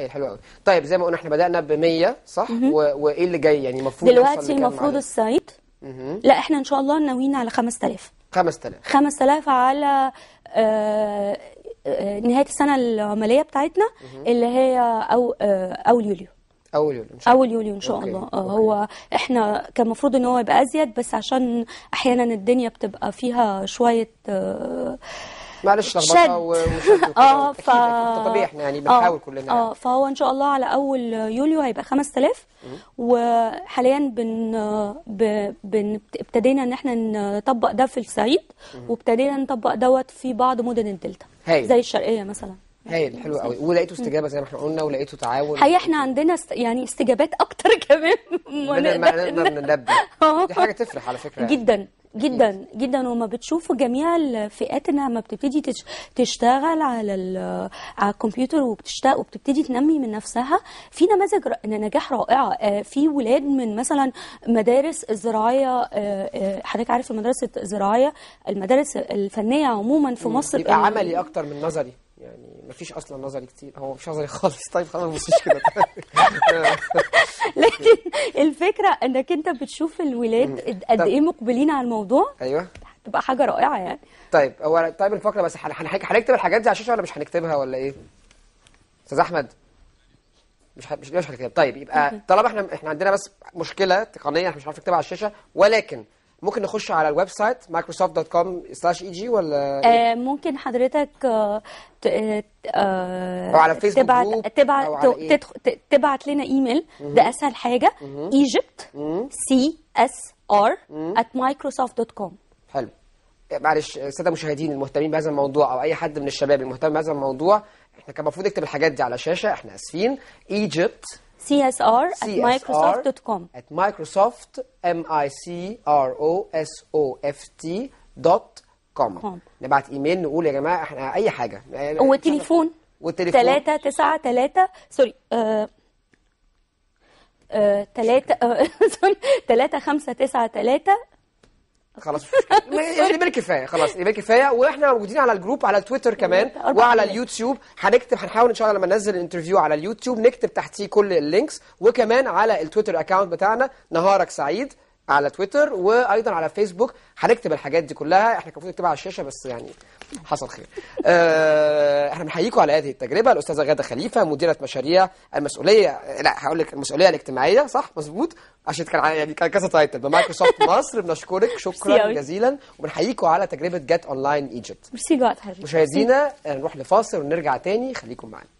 إيه، حلو قوي طيب زي ما قلنا احنا بدانا ب 100 صح م-م. وايه اللي جاي يعني المفروض دلوقتي المفروض السايت لا احنا ان شاء الله ناويين على 5000 5000 5000 على آه،, آه نهايه السنه العمليه بتاعتنا اللي هي او آه اول يوليو اول يوليو ان شاء الله اول يوليو ان شاء أوكي. الله آه، أوكي. هو احنا كان المفروض ان هو يبقى ازيد بس عشان احيانا الدنيا بتبقى فيها شويه آه، معلش لخبطه اه ف طبيعي احنا يعني آه، بنحاول كلنا يعني. اه فهو ان شاء الله على اول يوليو هيبقى 5000 وحاليا بن بن ابتدينا ان احنا نطبق ده في الصعيد وابتدينا نطبق دوت في بعض مدن الدلتا هي. زي الشرقيه مثلا هايل حلو قوي ولقيتوا استجابه زي ما احنا قلنا ولقيتوا تعاون هي احنا عندنا است... يعني استجابات اكتر كمان ما نقدر نقدر ننبه آه. دي حاجه تفرح على فكره يعني. جدا جدا جدا وما بتشوفوا جميع الفئات انها ما بتبتدي تشتغل على على الكمبيوتر وبتشتغل وبتبتدي تنمي من نفسها في نماذج نجاح رائعه آه، في ولاد من مثلا مدارس الزراعيه آه، آه، حضرتك عارف مدرسه الزراعيه المدارس الفنيه عموما في مصر يبقى عملي اكتر من نظري يعني ما فيش اصلا نظري كتير هو مش نظري خالص طيب خلاص ما تبصيش كده لكن الفكره انك انت بتشوف الولاد قد ايه مقبلين على الموضوع ايوه تبقى حاجه رائعه يعني طيب هو طيب الفقره بس هنكتب الحاجات دي على الشاشه ولا مش هنكتبها ولا ايه؟ استاذ احمد مش مش مش هنكتبها طيب يبقى طالما احنا احنا عندنا بس مشكله تقنيه احنا مش عارفين نكتبها على الشاشه ولكن ممكن نخش على الويب سايت مايكروسوفت دوت كوم سلاش اي جي ولا آه إيه؟ ممكن حضرتك آه،, آه آه او على فيسبوك تبعت تبعت إيه؟ تبعت لنا ايميل ده اسهل حاجه ايجيبت سي اس ار ات مايكروسوفت دوت كوم حلو آه، معلش الساده آه، المشاهدين المهتمين بهذا الموضوع او اي حد من الشباب المهتم بهذا الموضوع احنا كان المفروض نكتب الحاجات دي على شاشه احنا اسفين ايجيبت csr at microsoft.com at microsoft m i c r o s o f t dot com نبعت ايميل نقول يا جماعه احنا اي حاجه والتليفون والتليفون 3 9 3 سوري 3 3 5 9 3 خلاص يعني كفايه خلاص يبقى كفايه واحنا موجودين على الجروب على التويتر كمان وعلى اليوتيوب هنكتب هنحاول ان شاء الله لما ننزل الانترفيو على اليوتيوب نكتب تحتيه كل اللينكس وكمان على التويتر اكاونت بتاعنا نهارك سعيد على تويتر وايضا على فيسبوك هنكتب الحاجات دي كلها احنا كان المفروض نكتبها على الشاشه بس يعني حصل خير آه احنا بنحييكم على هذه التجربه الاستاذه غاده خليفه مديره مشاريع المسؤوليه لا هقول لك المسؤوليه الاجتماعيه صح مظبوط عشان كان يعني كان كذا تايتل بمايكروسوفت مصر بنشكرك شكرا جزيلا وبنحييكم على تجربه جت اونلاين ايجيبت ميرسي جو مشاهدينا آه، نروح لفاصل ونرجع تاني خليكم معانا